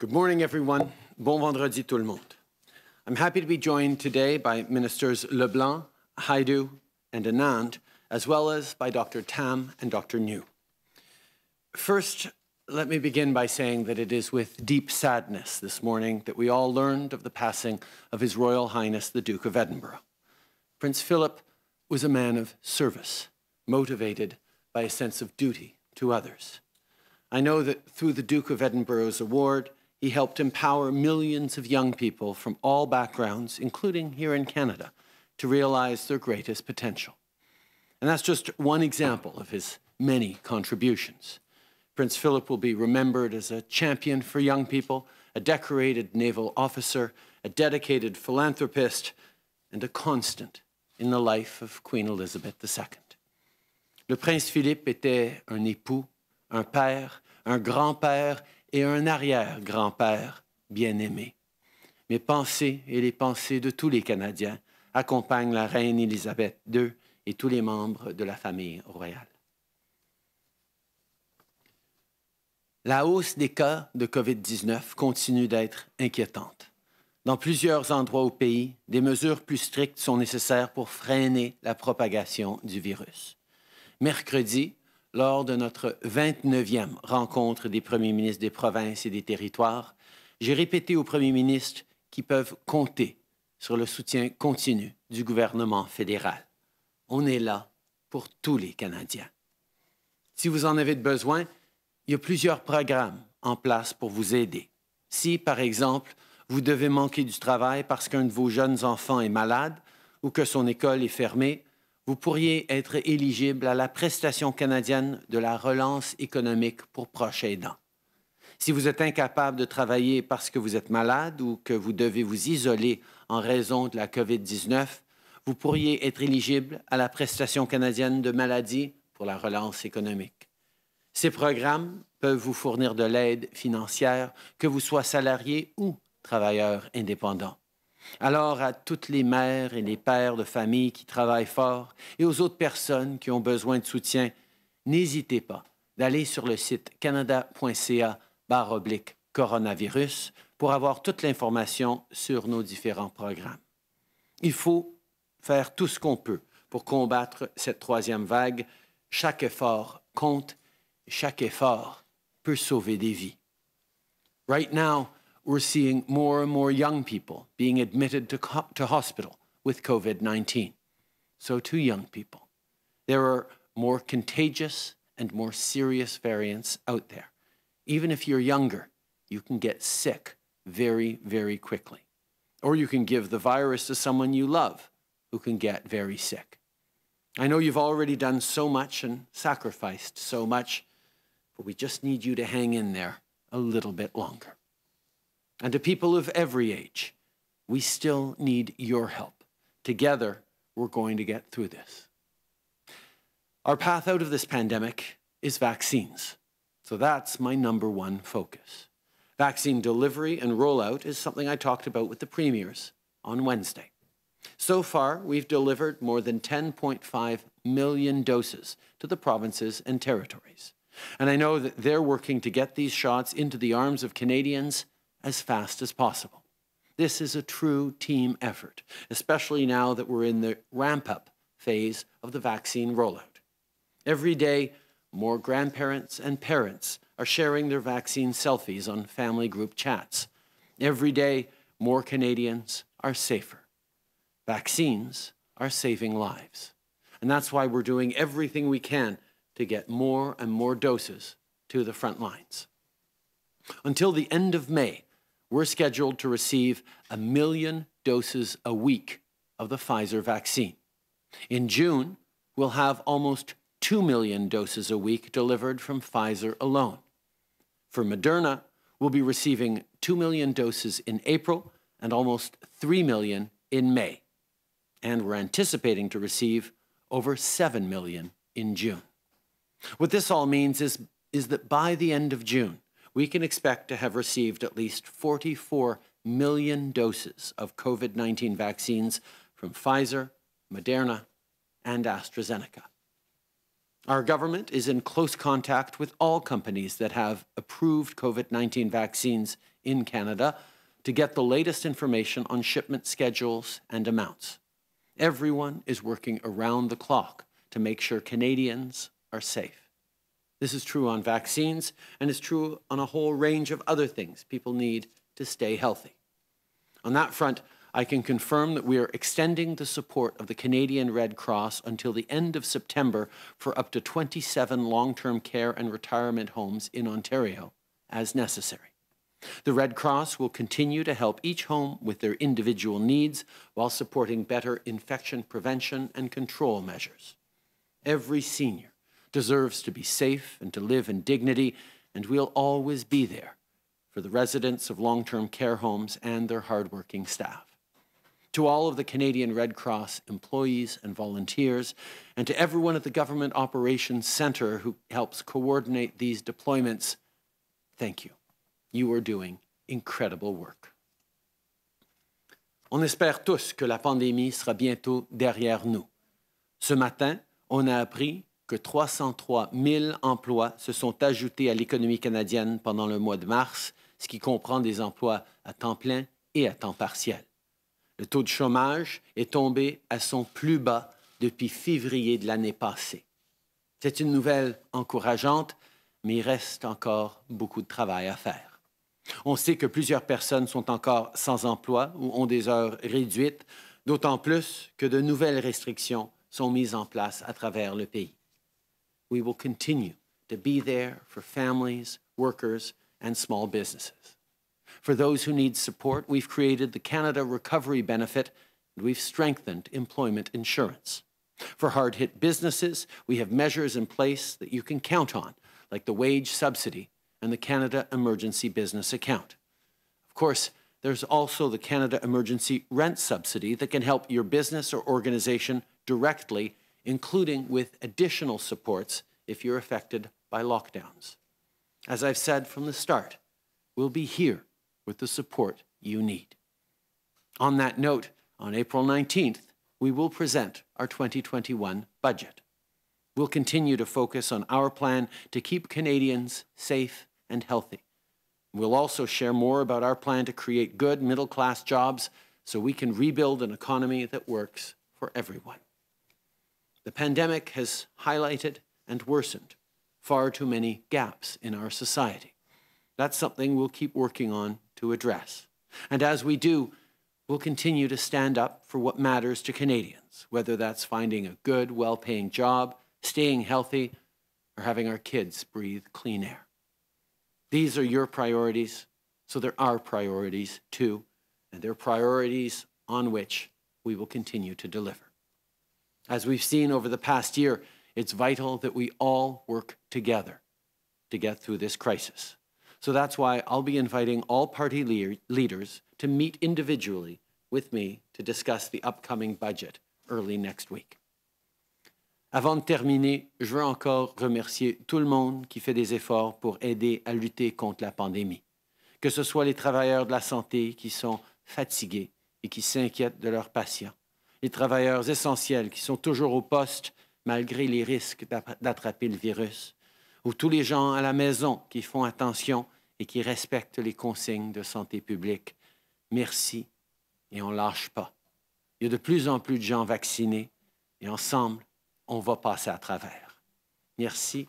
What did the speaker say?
Good morning, everyone. Bon vendredi, tout le monde. I'm happy to be joined today by Ministers Leblanc, Haidu, and Anand, as well as by Dr. Tam and Dr. New. First, let me begin by saying that it is with deep sadness this morning that we all learned of the passing of His Royal Highness the Duke of Edinburgh. Prince Philip was a man of service, motivated by a sense of duty to others. I know that through the Duke of Edinburgh's award, he helped empower millions of young people from all backgrounds, including here in Canada, to realize their greatest potential. And that's just one example of his many contributions. Prince Philip will be remembered as a champion for young people, a decorated naval officer, a dedicated philanthropist, and a constant in the life of Queen Elizabeth II. Le prince Philippe était un époux, un père, un grand-père et un arrière-grand-père bien-aimé. Mes pensées et les pensées de tous les Canadiens accompagnent la reine Élisabeth II et tous les membres de la famille royale. La hausse des cas de COVID-19 continue d'être inquiétante. Dans plusieurs endroits au pays, des mesures plus strictes sont nécessaires pour freiner la propagation du virus. Mercredi, lors de notre 29e rencontre des premiers ministres des provinces et des territoires, j'ai répété aux premiers ministres qu'ils peuvent compter sur le soutien continu du gouvernement fédéral. On est là pour tous les Canadiens. Si vous en avez besoin, il y a plusieurs programmes en place pour vous aider. Si, par exemple, vous devez manquer du travail parce qu'un de vos jeunes enfants est malade ou que son école est fermée, vous pourriez être éligible à la prestation canadienne de la relance économique pour proches aidants. Si vous êtes incapable de travailler parce que vous êtes malade ou que vous devez vous isoler en raison de la COVID-19, vous pourriez être éligible à la prestation canadienne de maladie pour la relance économique. Ces programmes peuvent vous fournir de l'aide financière, que vous soyez salarié ou travailleur indépendant. Alors à toutes les mères et les pères de familles qui travaillent fort et aux autres personnes qui ont besoin de soutien, n'hésitez pas d'aller sur le site canada.ca oblique coronavirus pour avoir toute l'information sur nos différents programmes. Il faut faire tout ce qu'on peut pour combattre cette troisième vague. Chaque effort compte, chaque effort peut sauver des vies. Right now, we're seeing more and more young people being admitted to, to hospital with COVID 19. So, too, young people. There are more contagious and more serious variants out there. Even if you're younger, you can get sick very, very quickly. Or you can give the virus to someone you love who can get very sick. I know you've already done so much and sacrificed so much, but we just need you to hang in there a little bit longer and to people of every age, we still need your help. Together, we're going to get through this. Our path out of this pandemic is vaccines. So that's my number one focus. Vaccine delivery and rollout is something I talked about with the premiers on Wednesday. So far, we've delivered more than 10.5 million doses to the provinces and territories. And I know that they're working to get these shots into the arms of Canadians as fast as possible. This is a true team effort, especially now that we're in the ramp up phase of the vaccine rollout. Every day, more grandparents and parents are sharing their vaccine selfies on family group chats. Every day, more Canadians are safer. Vaccines are saving lives. And that's why we're doing everything we can to get more and more doses to the front lines. Until the end of May, we're scheduled to receive a million doses a week of the Pfizer vaccine. In June, we'll have almost 2 million doses a week delivered from Pfizer alone. For Moderna, we'll be receiving 2 million doses in April and almost 3 million in May. And we're anticipating to receive over 7 million in June. What this all means is, is that by the end of June, we can expect to have received at least 44 million doses of COVID 19 vaccines from Pfizer, Moderna, and AstraZeneca. Our government is in close contact with all companies that have approved COVID 19 vaccines in Canada to get the latest information on shipment schedules and amounts. Everyone is working around the clock to make sure Canadians are safe. This is true on vaccines and is true on a whole range of other things people need to stay healthy. On that front, I can confirm that we are extending the support of the Canadian Red Cross until the end of September for up to 27 long-term care and retirement homes in Ontario as necessary. The Red Cross will continue to help each home with their individual needs while supporting better infection prevention and control measures. Every senior deserves to be safe and to live in dignity, and we'll always be there for the residents of long-term care homes and their hardworking staff. To all of the Canadian Red Cross employees and volunteers, and to everyone at the Government Operations Centre who helps coordinate these deployments, thank you. You are doing incredible work. On espère tous que la pandémie sera bientôt derrière nous. Ce matin, on a appris que 303 000 emplois se sont ajoutés à l'économie canadienne pendant le mois de mars, ce qui comprend des emplois à temps plein et à temps partiel. Le taux de chômage est tombé à son plus bas depuis février de l'année passée. C'est une nouvelle encourageante, mais il reste encore beaucoup de travail à faire. On sait que plusieurs personnes sont encore sans emploi ou ont des heures réduites, d'autant plus que de nouvelles restrictions sont mises en place à travers le pays. we will continue to be there for families, workers, and small businesses. For those who need support, we've created the Canada Recovery Benefit and we've strengthened employment insurance. For hard hit businesses, we have measures in place that you can count on, like the wage subsidy and the Canada Emergency Business Account. Of course, there's also the Canada Emergency Rent Subsidy that can help your business or organization directly including with additional supports if you're affected by lockdowns. As I've said from the start, we'll be here with the support you need. On that note, on April 19th, we will present our 2021 budget. We'll continue to focus on our plan to keep Canadians safe and healthy. We'll also share more about our plan to create good middle-class jobs so we can rebuild an economy that works for everyone. The pandemic has highlighted and worsened far too many gaps in our society. That's something we'll keep working on to address. And as we do, we'll continue to stand up for what matters to Canadians, whether that's finding a good, well paying job, staying healthy, or having our kids breathe clean air. These are your priorities, so they're our priorities too, and they're priorities on which we will continue to deliver. As we've seen over the past year, it's vital that we all work together to get through this crisis. So that's why I'll be inviting all party le leaders to meet individually with me to discuss the upcoming budget early next week. Avant de terminer, je veux encore remercier tout le monde qui fait des efforts pour aider à lutter contre la pandémie, que ce soit les travailleurs de la santé qui sont fatigués et qui s'inquiètent de leurs patients, les travailleurs essentiels qui sont toujours au poste malgré les risques d'attraper le virus, ou tous les gens à la maison qui font attention et qui respectent les consignes de santé publique. Merci et on ne lâche pas. Il y a de plus en plus de gens vaccinés et ensemble, on va passer à travers. Merci